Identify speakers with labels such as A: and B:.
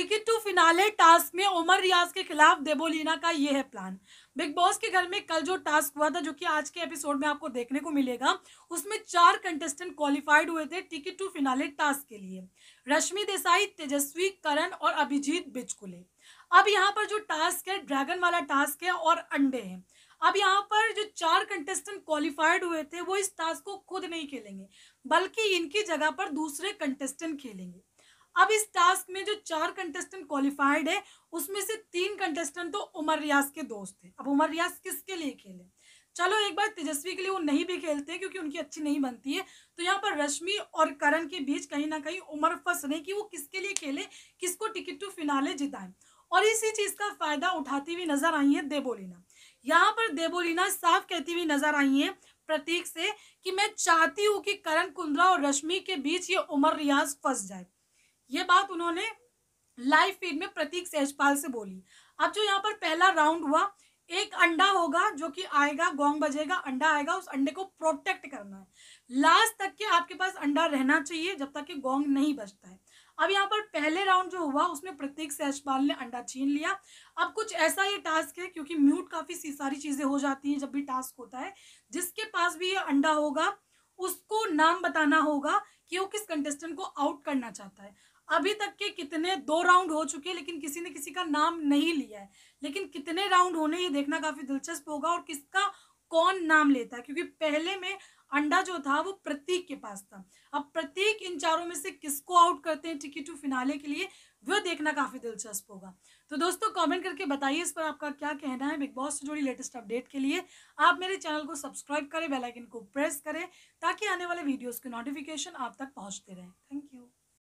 A: ticket to finale task में उमर रियाज के खिलाफ देबोलिना का ये है प्लान बिग बॉस के घर में कल जो टास्क हुआ था जो कि आज के एपिसोड में आपको देखने को मिलेगा उसमें चार कंटेस्टेंट क्वालिफाइड हुए थे टिकट टू फिनाले टास्क के लिए रश्मि देसाई तेजस्वी करण और अभिजीत बिचकुले अब यहाँ पर जो टास्क है ड्रैगन वाला टास्क है और अंडे हैं अब यहाँ पर जो चार कंटेस्टेंट क्वालिफाइड हुए थे वो इस टास्क को खुद नहीं खेलेंगे बल्कि इनकी जगह पर दूसरे कंटेस्टेंट खेलेंगे अब इस टास्क में जो चार कंटेस्टेंट क्वालिफाइड है उसमें से तीन कंटेस्टेंट तो उमर रियाज के दोस्त थे अब उमर रियाज किसके लिए खेले चलो एक बार तेजस्वी के लिए वो नहीं भी खेलते क्योंकि उनकी अच्छी नहीं बनती है तो यहाँ पर रश्मि और करण के बीच कहीं ना कहीं उम्र फंस रही कि वो किसके लिए खेले किसको टिकट टू फिनाले जिताएं और इसी चीज़ का फायदा उठाती हुई नजर आई है देबोलीना यहाँ पर देबोलीना साफ कहती हुई नजर आई है प्रतीक से कि मैं चाहती हूँ कि करण कुंद्रा और रश्मि के बीच ये उमर रियाज फंस जाए ये बात उन्होंने लाइव फीड में प्रतीक सहजपाल से बोली अब जो यहाँ पर पहला राउंड हुआ एक अंडा होगा जो कि आएगा गोंग बजेगा अंडा आएगा उस अंडे को प्रोटेक्ट करना है लास्ट तक के आपके पास अंडा रहना चाहिए जब तक कि गोंग नहीं बजता है अब यहाँ पर पहले राउंड जो हुआ उसमें प्रतीक सहजपाल ने अंडा छीन लिया अब कुछ ऐसा ये टास्क है क्योंकि म्यूट काफ़ी सारी चीज़ें हो जाती हैं जब भी टास्क होता है जिसके पास भी ये अंडा होगा उसको नाम बताना होगा कि वो किस कंटेस्टेंट को आउट करना चाहता है अभी तक के कितने दो राउंड हो चुके हैं लेकिन किसी ने किसी का नाम नहीं लिया है लेकिन कितने राउंड होने ये देखना काफ़ी दिलचस्प होगा और किसका कौन नाम लेता है क्योंकि पहले में अंडा जो था वो प्रतीक के पास था अब प्रतीक इन चारों में से किसको आउट करते हैं टिकी टू फिनाले के लिए वो देखना काफ़ी दिलचस्प होगा तो दोस्तों कमेंट करके बताइए इस पर आपका क्या कहना है बिग बॉस से जुड़ी लेटेस्ट अपडेट के लिए आप मेरे चैनल को सब्सक्राइब करें बेल आइकन को प्रेस करें ताकि आने वाले वीडियोज़ के नोटिफिकेशन आप तक पहुंचते रहे थैंक यू